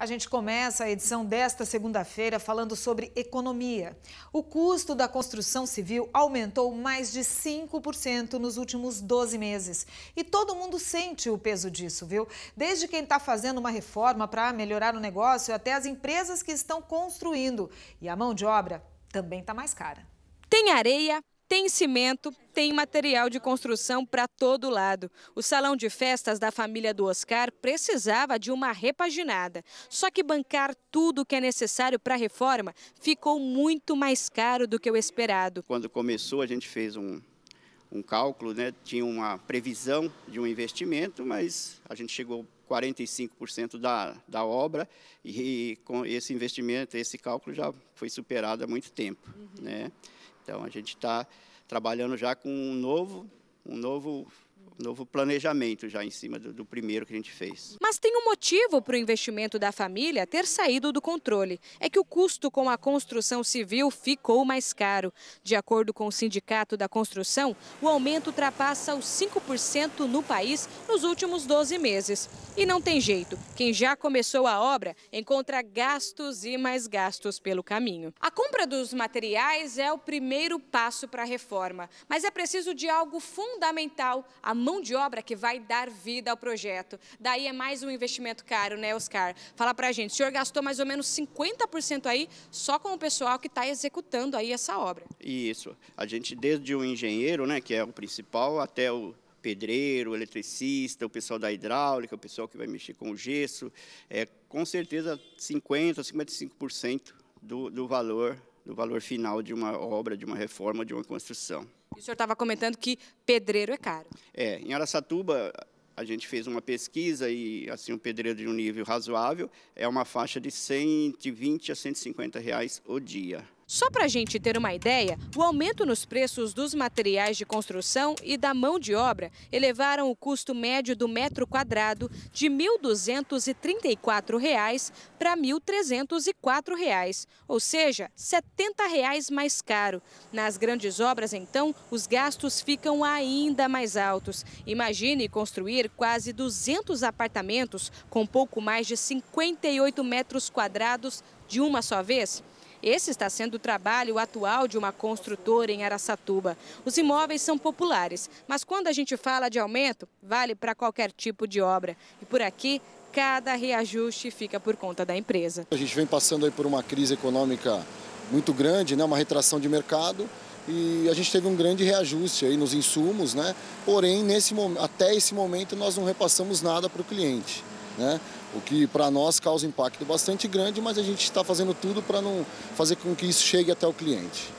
A gente começa a edição desta segunda-feira falando sobre economia. O custo da construção civil aumentou mais de 5% nos últimos 12 meses. E todo mundo sente o peso disso, viu? Desde quem está fazendo uma reforma para melhorar o negócio até as empresas que estão construindo. E a mão de obra também está mais cara. Tem areia, tem cimento, tem material de construção para todo lado. O salão de festas da família do Oscar precisava de uma repaginada. Só que bancar tudo o que é necessário para a reforma ficou muito mais caro do que o esperado. Quando começou, a gente fez um, um cálculo, né? tinha uma previsão de um investimento, mas a gente chegou 45% da, da obra e, e, com esse investimento, esse cálculo já foi superado há muito tempo. Uhum. Né? Então a gente está trabalhando já com um novo, um novo novo planejamento já em cima do, do, primeiro que a gente fez. Mas tem um motivo para o investimento da família ter saído do controle. É que o custo com a construção civil ficou mais caro. De acordo com o Sindicato da Construção, o aumento ultrapassa os 5% no país nos últimos 12 meses. E não tem jeito, quem já começou a obra encontra gastos e mais gastos pelo caminho. A compra dos materiais é o primeiro passo para a reforma, mas é preciso de algo fundamental, a a mão de obra que vai dar vida ao projeto. Daí é mais um investimento caro, né, Oscar? Fala pra gente, o senhor gastou mais ou menos 50% aí só com o pessoal que está executando aí essa obra. Isso. A gente, desde o engenheiro, né, que é o principal, até o pedreiro, o eletricista, o pessoal da hidráulica, o pessoal que vai mexer com o gesso, é com certeza 50, 55% do, do valor do valor final de uma obra, de uma reforma, de uma construção. E o senhor estava comentando que pedreiro é caro. É, em Araçatuba a gente fez uma pesquisa e assim um pedreiro de um nível razoável é uma faixa de 120 a 150 reais o dia. Só para a gente ter uma ideia, o aumento nos preços dos materiais de construção e da mão de obra elevaram o custo médio do metro quadrado de R$ 1.234 para R$ 1.304, ou seja, R$ 70,00 mais caro. Nas grandes obras, então, os gastos ficam ainda mais altos. Imagine construir quase 200 apartamentos com pouco mais de 58 metros quadrados de uma só vez. Esse está sendo o trabalho atual de uma construtora em Araçatuba. Os imóveis são populares, mas quando a gente fala de aumento, vale para qualquer tipo de obra. E por aqui, cada reajuste fica por conta da empresa. A gente vem passando aí por uma crise econômica muito grande, né, uma retração de mercado e a gente teve um grande reajuste aí nos insumos, né? Porém, nesse até esse momento nós não repassamos nada para o cliente, né? O que para nós causa impacto bastante grande, mas a gente está fazendo tudo para não fazer com que isso chegue até o cliente.